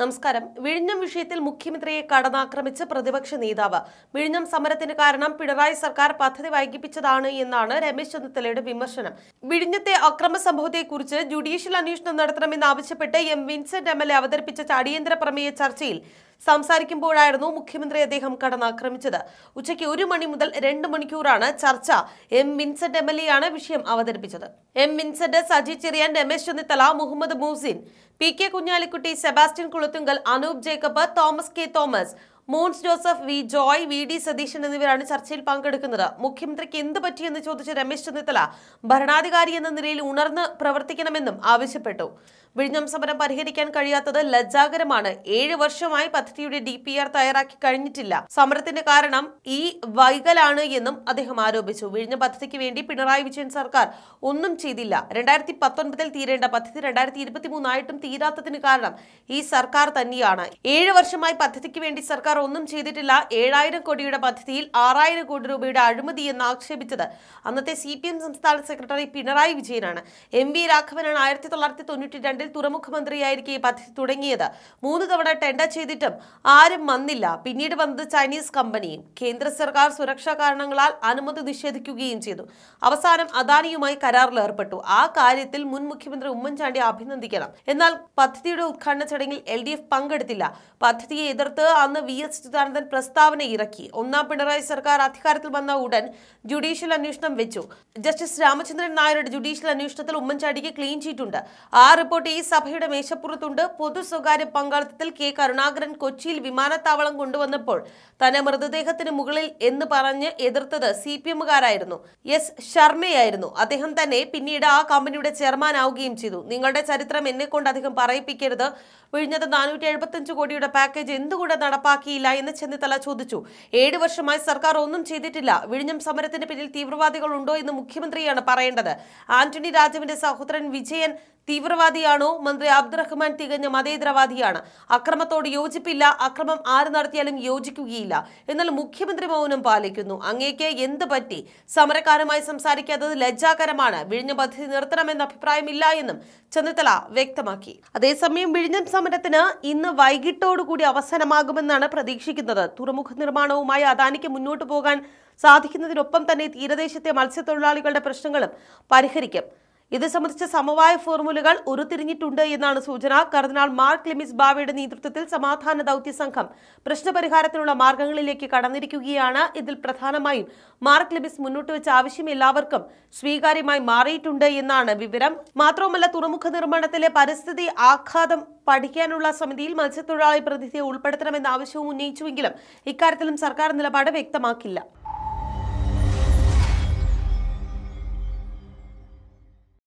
നമസ്കാരം വിഴിഞ്ഞം വിഷയത്തിൽ മുഖ്യമന്ത്രിയെ കടന്നാക്രമിച്ച് പ്രതിപക്ഷ നേതാവ് വിഴിഞ്ഞം സമരത്തിന് കാരണം പിണറായി സർക്കാർ പദ്ധതി വൈകിപ്പിച്ചതാണ് എന്നാണ് രമേശ് ചെന്നിത്തലയുടെ വിമർശനം വിഴിഞ്ഞത്തെ അക്രമ സംഭവത്തെക്കുറിച്ച് ജുഡീഷ്യൽ അന്വേഷണം നടത്തണമെന്നാവശ്യപ്പെട്ട് M Vincent M L A അവതരിപ്പിച്ച അടിയന്തര പ്രമേയ ചർച്ചയിൽ സംസാരിക്കുമ്പോഴായിരുന്നു മുഖ്യമന്ത്രി അദ്ദേഹം കടന്നാക്രമിച്ചത് ഉച്ചയ്ക്ക് ഒരു മണി മുതൽ രണ്ട് മണിക്കൂറാണ് ചർച്ച M Vincent M L A ആണ് വിഷയം അവതരിപ്പിച്ചത് M Vincent Saji Cherian Ramesh Chennithala Muhammad Moosin P K Kunhalikutty Sebastian Kulathunkal Anoop Jacob Thomas K Thomas Mons Joseph V Joy V D Satheesan എന്നിവരാണ് ചർച്ചയിൽ പങ്കെടുക്കുന്നത് മുഖ്യമന്ത്രിക്ക് എന്ത് പറ്റിയെന്ന് ചോദിച്ച രമേശ് ചെന്നിത്തല ഭരണാധികാരി എന്ന നിലയിൽ ഉണർന്ന് പ്രവർത്തിക്കണമെന്നും ആവശ്യപ്പെട്ടു വിഴിഞ്ഞം സമരം പരിഹരിക്കാൻ കഴിയാത്തത് ലജ്ജാകരമാണ് ഏഴ് വർഷമായി പദ്ധതിയുടെ ഡി പി ആർ തയ്യാറാക്കി കഴിഞ്ഞിട്ടില്ല സമരത്തിന്റെ കാരണം ഈ വൈകലാണ് എന്നും അദ്ദേഹം ആരോപിച്ചു വിഴിഞ്ഞ പദ്ധതിക്ക് വേണ്ടി പിണറായി വിജയൻ സർക്കാർ ഒന്നും ചെയ്തില്ല രണ്ടായിരത്തി പത്തൊൻപതിൽ തീരേണ്ട പദ്ധതി രണ്ടായിരത്തി ഇരുപത്തി മൂന്നായിട്ടും തീരാത്തതിന് കാരണം ഈ സർക്കാർ തന്നെയാണ് ഏഴ് വർഷമായി പദ്ധതിക്ക് വേണ്ടി സർക്കാർ സർക്കാർ ഒന്നും ചെയ്തിട്ടില്ല ഏഴായിരം കോടിയുടെ പദ്ധതിയിൽ ആറായിരം കോടി രൂപയുടെ അഴിമതി എന്ന് ആക്ഷേപിച്ചത് അന്നത്തെ സി പി എം സംസ്ഥാന സെക്രട്ടറി പിണറായി വിജയനാണ് എം വി രാഘവനാണ് ആയിരത്തി തൊള്ളായിരത്തി തൊണ്ണൂറ്റി രണ്ടിൽ തുറമുഖമന്ത്രിയായിരിക്കും ഈ പദ്ധതി തുടങ്ങിയത് മൂന്ന് തവണ ടെൻഡർ ചെയ്തിട്ടും ആരും വന്നില്ല പിന്നീട് വന്നത് ചൈനീസ് കമ്പനിയും കേന്ദ്ര സർക്കാർ സുരക്ഷാ കാരണങ്ങളാൽ അനുമതി നിഷേധിക്കുകയും ചെയ്തു അവസാനം അദാനിയുമായി കരാറിൽ ഏർപ്പെട്ടു ആ കാര്യത്തിൽ മുൻ മുഖ്യമന്ത്രി ഉമ്മൻചാണ്ടി അഭിനന്ദിക്കണം എന്നാൽ പദ്ധതിയുടെ ഉദ്ഘാടന ചടങ്ങിൽ എൽ പങ്കെടുത്തില്ല പദ്ധതിയെ എതിർത്ത് അന്ന് വി അച്യുതാനന്ദൻ പ്രസ്താവന ഇറക്കി ഒന്നാം പിണറായി സർക്കാർ അധികാരത്തിൽ വന്ന ഉടൻ ജുഡീഷ്യൽ അന്വേഷണം വെച്ചു ജസ്റ്റിസ് രാമചന്ദ്രൻ നായരുടെ ജുഡീഷ്യൽ അന്വേഷണത്തിൽ ഉമ്മൻചാണ്ടിക്ക് ക്ലീൻ ചീറ്റുണ്ട് ആ റിപ്പോർട്ട് ഈ സഭയുടെ മേശപ്പുറത്തുണ്ട് പൊതു സ്വകാര്യ പങ്കാളിത്തത്തിൽ കെ കരുണാകരൻ കൊച്ചിയിൽ വിമാനത്താവളം കൊണ്ടുവന്നപ്പോൾ തന്നെ മൃതദേഹത്തിന് മുകളിൽ എന്ന് പറഞ്ഞ് എതിർത്തത് സി പി എമ്മുകാരായിരുന്നു എസ് ശർമ്മയായിരുന്നു അദ്ദേഹം തന്നെ പിന്നീട് ആ കമ്പനിയുടെ ചെയർമാൻ ആവുകയും ചെയ്തു നിങ്ങളുടെ ചരിത്രം എന്നെ കൊണ്ട് അധികം പറയിപ്പിക്കരുത് വിഴിഞ്ഞത് നാനൂറ്റി എഴുപത്തഞ്ച് കോടിയുടെ പാക്കേജ് എന്തുകൊണ്ട് നടപ്പാക്കി നടത്തിയില്ല എന്ന് ചെന്നിത്തല ചോദിച്ചു ഏഴു വർഷമായി സർക്കാർ ഒന്നും ചെയ്തിട്ടില്ല വിഴിഞ്ഞം സമരത്തിന് പിന്നിൽ തീവ്രവാദികൾ ഉണ്ടോ എന്ന് മുഖ്യമന്ത്രിയാണ് പറയേണ്ടത് ആന്റണി രാജുവിന്റെ സഹോദരൻ വിജയൻ തീവ്രവാദിയാണോ മന്ത്രി അബ്ദുറഹ്മാൻ തികഞ്ഞ മതേതരവാദിയാണ് അക്രമത്തോട് യോജിപ്പില്ല അക്രമം ആര് നടത്തിയാലും യോജിക്കുകയില്ല എന്നാൽ മുഖ്യമന്ത്രി മൗനം പാലിക്കുന്നു അങ്ങേക്ക് എന്ത് പറ്റി സമരക്കാരുമായി സംസാരിക്കാത്തത് ലജ്ജാകരമാണ് വിഴിഞ്ഞ പദ്ധതി നിർത്തണമെന്ന അഭിപ്രായമില്ല എന്നും ചെന്നിത്തല വ്യക്തമാക്കി അതേസമയം വിഴിഞ്ഞം സമരത്തിന് ഇന്ന് വൈകിട്ടോടുകൂടി അവസാനമാകുമെന്നാണ് പ്രതി പ്രതീക്ഷിക്കുന്നത് തുറമുഖ നിർമ്മാണവുമായി അദാനിക്ക് മുന്നോട്ടു പോകാൻ സാധിക്കുന്നതിനൊപ്പം തന്നെ തീരദേശത്തെ മത്സ്യത്തൊഴിലാളികളുടെ പ്രശ്നങ്ങളും പരിഹരിക്കും ഇത് സംബന്ധിച്ച സമവായ ഫോർമുലകൾ ഉരുത്തിരിഞ്ഞിട്ടുണ്ട് എന്നാണ് സൂചന കർദിനാൾ മാർക്ക് ലിമിസ് ബാവയുടെ നേതൃത്വത്തിൽ സമാധാന ദൗത്യ സംഘം പ്രശ്നപരിഹാരത്തിനുള്ള മാർഗങ്ങളിലേക്ക് കടന്നിരിക്കുകയാണ് ഇതിൽ പ്രധാനമായും മാർക്ക് ലിമിസ് മുന്നോട്ട് വെച്ച ആവശ്യം എല്ലാവർക്കും സ്വീകാര്യമായി മാറിയിട്ടുണ്ട് എന്നാണ് വിവരം മാത്രവുമല്ല തുറമുഖ നിർമ്മാണത്തിലെ പരിസ്ഥിതി ആഘാതം പഠിക്കാനുള്ള സമിതിയിൽ മത്സ്യത്തൊഴിലാളി പ്രതിനിധിയെ ഉൾപ്പെടുത്തണമെന്ന ആവശ്യവും ഉന്നയിച്ചുവെങ്കിലും ഇക്കാര്യത്തിലും സർക്കാർ നിലപാട് വ്യക്തമാക്കില്ല